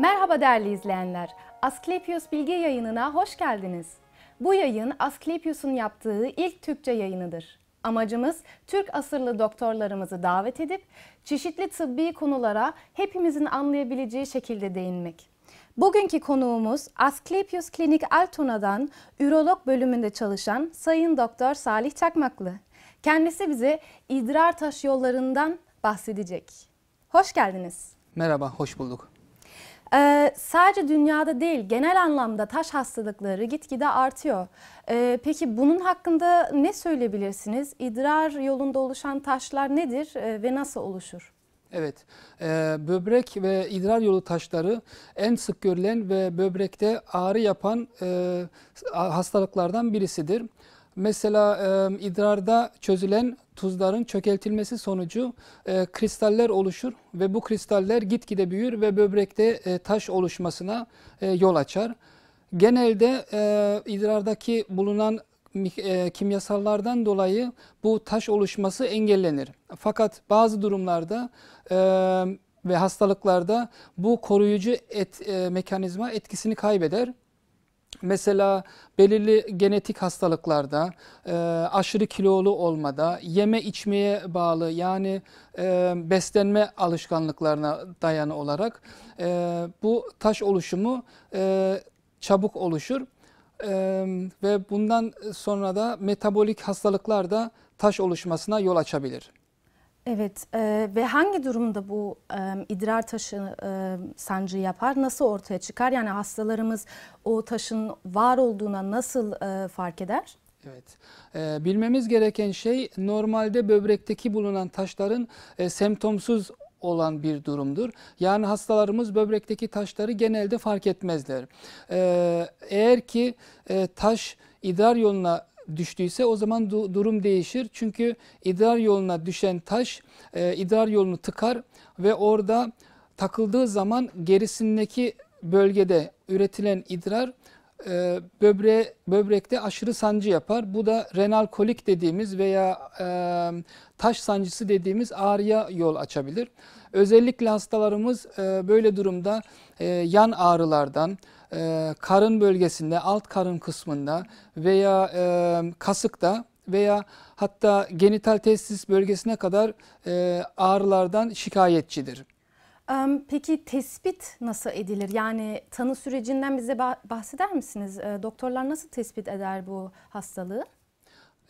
Merhaba değerli izleyenler. Asklepios Bilgi yayınına hoş geldiniz. Bu yayın Asklepios'un yaptığı ilk Türkçe yayınıdır. Amacımız Türk asırlı doktorlarımızı davet edip çeşitli tıbbi konulara hepimizin anlayabileceği şekilde değinmek. Bugünkü konuğumuz Asklepios Klinik Altona'dan ürolog bölümünde çalışan Sayın Doktor Salih Çakmaklı. Kendisi bize idrar taş yollarından bahsedecek. Hoş geldiniz. Merhaba, hoş bulduk. Ee, sadece dünyada değil genel anlamda taş hastalıkları gitgide artıyor. Ee, peki bunun hakkında ne söyleyebilirsiniz? İdrar yolunda oluşan taşlar nedir ee, ve nasıl oluşur? Evet, e, böbrek ve idrar yolu taşları en sık görülen ve böbrekte ağrı yapan e, hastalıklardan birisidir. Mesela e, idrarda çözülen tuzların çökeltilmesi sonucu e, kristaller oluşur ve bu kristaller gitgide büyür ve böbrekte e, taş oluşmasına e, yol açar. Genelde e, idrardaki bulunan e, kimyasallardan dolayı bu taş oluşması engellenir. Fakat bazı durumlarda e, ve hastalıklarda bu koruyucu et, e, mekanizma etkisini kaybeder Mesela belirli genetik hastalıklarda, e, aşırı kilolu olmada, yeme içmeye bağlı yani e, beslenme alışkanlıklarına dayanı olarak e, bu taş oluşumu e, çabuk oluşur. Ee, ve bundan sonra da metabolik hastalıklar da taş oluşmasına yol açabilir. Evet e, ve hangi durumda bu e, idrar taşı e, sancı yapar? Nasıl ortaya çıkar? Yani hastalarımız o taşın var olduğuna nasıl e, fark eder? Evet. E, bilmemiz gereken şey normalde böbrekteki bulunan taşların e, semptomsuz olan bir durumdur. Yani hastalarımız böbrekteki taşları genelde fark etmezler. E, eğer ki e, taş idrar yoluna düştüyse o zaman du- durum değişir. Çünkü idrar yoluna düşen taş e, idrar yolunu tıkar ve orada takıldığı zaman gerisindeki bölgede üretilen idrar e, böbre böbrekte aşırı sancı yapar. Bu da renal kolik dediğimiz veya e, taş sancısı dediğimiz ağrıya yol açabilir. Özellikle hastalarımız e, böyle durumda e, yan ağrılardan, e, karın bölgesinde, alt karın kısmında veya e, kasıkta veya hatta genital testis bölgesine kadar e, ağrılardan şikayetçidir. Peki tespit nasıl edilir? Yani tanı sürecinden bize bahseder misiniz? Doktorlar nasıl tespit eder bu hastalığı?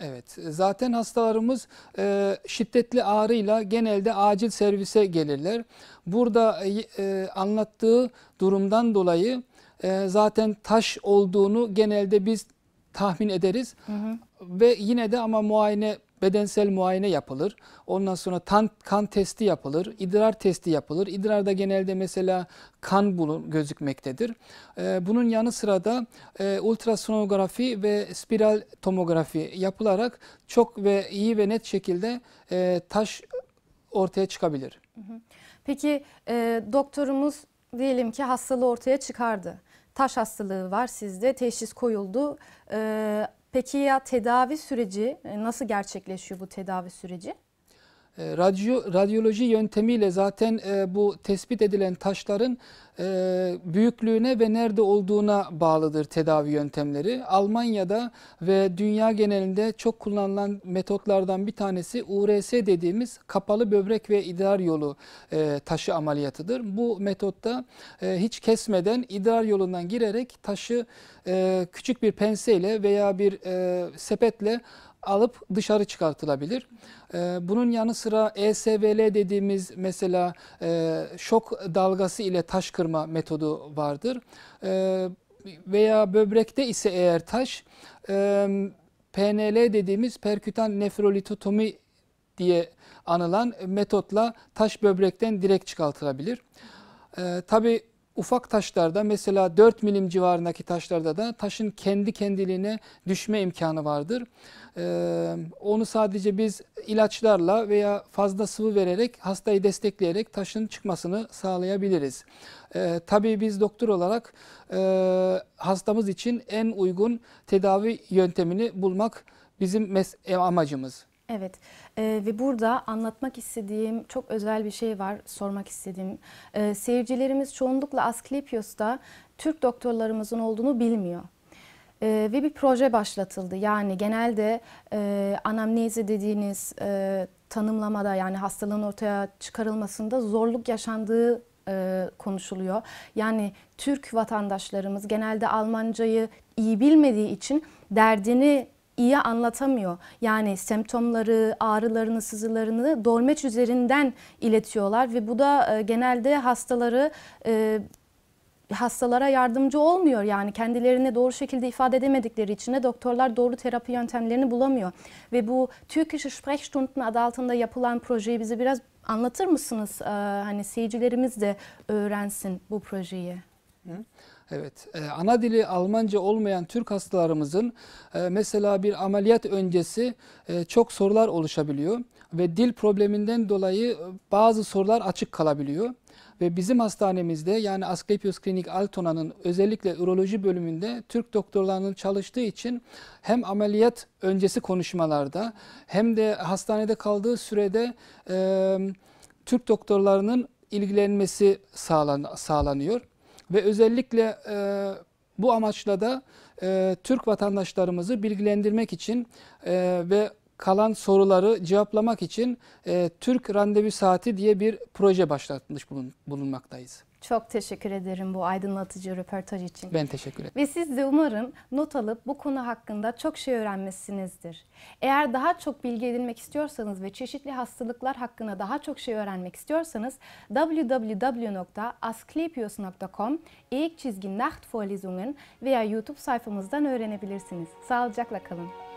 Evet zaten hastalarımız e, şiddetli ağrıyla genelde acil servise gelirler. Burada e, anlattığı durumdan dolayı e, zaten taş olduğunu genelde biz tahmin ederiz. Hı hı. Ve yine de ama muayene bedensel muayene yapılır. Ondan sonra tan, kan testi yapılır, idrar testi yapılır. İdrarda genelde mesela kan bulun, gözükmektedir. Ee, bunun yanı sıra da e, ultrasonografi ve spiral tomografi yapılarak çok ve iyi ve net şekilde e, taş ortaya çıkabilir. Peki e, doktorumuz diyelim ki hastalığı ortaya çıkardı. Taş hastalığı var sizde, teşhis koyuldu. E, Peki ya tedavi süreci e, nasıl gerçekleşiyor bu tedavi süreci? E, radyo, radyoloji yöntemiyle zaten e, bu tespit edilen taşların e, büyüklüğüne ve nerede olduğuna bağlıdır tedavi yöntemleri. Almanya'da ve dünya genelinde çok kullanılan metotlardan bir tanesi URS dediğimiz kapalı böbrek ve idrar yolu e, taşı ameliyatıdır. Bu metotta e, hiç kesmeden idrar yolundan girerek taşı e, küçük bir penseyle veya bir e, sepetle alıp dışarı çıkartılabilir. Ee, bunun yanı sıra ESVL dediğimiz mesela e, şok dalgası ile taş kırma metodu vardır. E, veya böbrekte ise eğer taş e, PNL dediğimiz perkütan nefrolitotomi diye anılan metotla taş böbrekten direkt çıkartılabilir. E, tabii ufak taşlarda mesela 4 milim civarındaki taşlarda da taşın kendi kendiliğine düşme imkanı vardır. Ee, onu sadece biz ilaçlarla veya fazla sıvı vererek hastayı destekleyerek taşın çıkmasını sağlayabiliriz. Ee, tabii biz doktor olarak e, hastamız için en uygun tedavi yöntemini bulmak bizim e, amacımız. Evet ee, ve burada anlatmak istediğim çok özel bir şey var sormak istediğim. Ee, seyircilerimiz çoğunlukla Asklepios'ta Türk doktorlarımızın olduğunu bilmiyor. Ee, ve bir proje başlatıldı. Yani genelde e, anamnezi dediğiniz e, tanımlamada yani hastalığın ortaya çıkarılmasında zorluk yaşandığı e, konuşuluyor. Yani Türk vatandaşlarımız genelde Almancayı iyi bilmediği için derdini iyi anlatamıyor. Yani semptomları, ağrılarını, sızılarını dolmeç üzerinden iletiyorlar ve bu da e, genelde hastaları e, hastalara yardımcı olmuyor. Yani kendilerini doğru şekilde ifade edemedikleri için de doktorlar doğru terapi yöntemlerini bulamıyor. Ve bu Türkische Sprechstunden adı altında yapılan projeyi bize biraz anlatır mısınız? Ee, hani seyircilerimiz de öğrensin bu projeyi. Evet, e, ana dili Almanca olmayan Türk hastalarımızın e, mesela bir ameliyat öncesi e, çok sorular oluşabiliyor ve dil probleminden dolayı e, bazı sorular açık kalabiliyor. Ve bizim hastanemizde yani Asklepios Klinik Altona'nın özellikle üroloji bölümünde Türk doktorlarının çalıştığı için hem ameliyat öncesi konuşmalarda hem de hastanede kaldığı sürede e, Türk doktorlarının ilgilenmesi sağlan sağlanıyor ve özellikle e, bu amaçla da e, Türk vatandaşlarımızı bilgilendirmek için e, ve kalan soruları cevaplamak için e, Türk Randevu Saati diye bir proje başlatmış bulun, bulunmaktayız. Çok teşekkür ederim bu aydınlatıcı röportaj için. Ben teşekkür ederim. Ve siz de umarım not alıp bu konu hakkında çok şey öğrenmişsinizdir. Eğer daha çok bilgi edinmek istiyorsanız ve çeşitli hastalıklar hakkında daha çok şey öğrenmek istiyorsanız www.asklepios.com ilk çizgi Nacht veya YouTube sayfamızdan öğrenebilirsiniz. Sağlıcakla kalın.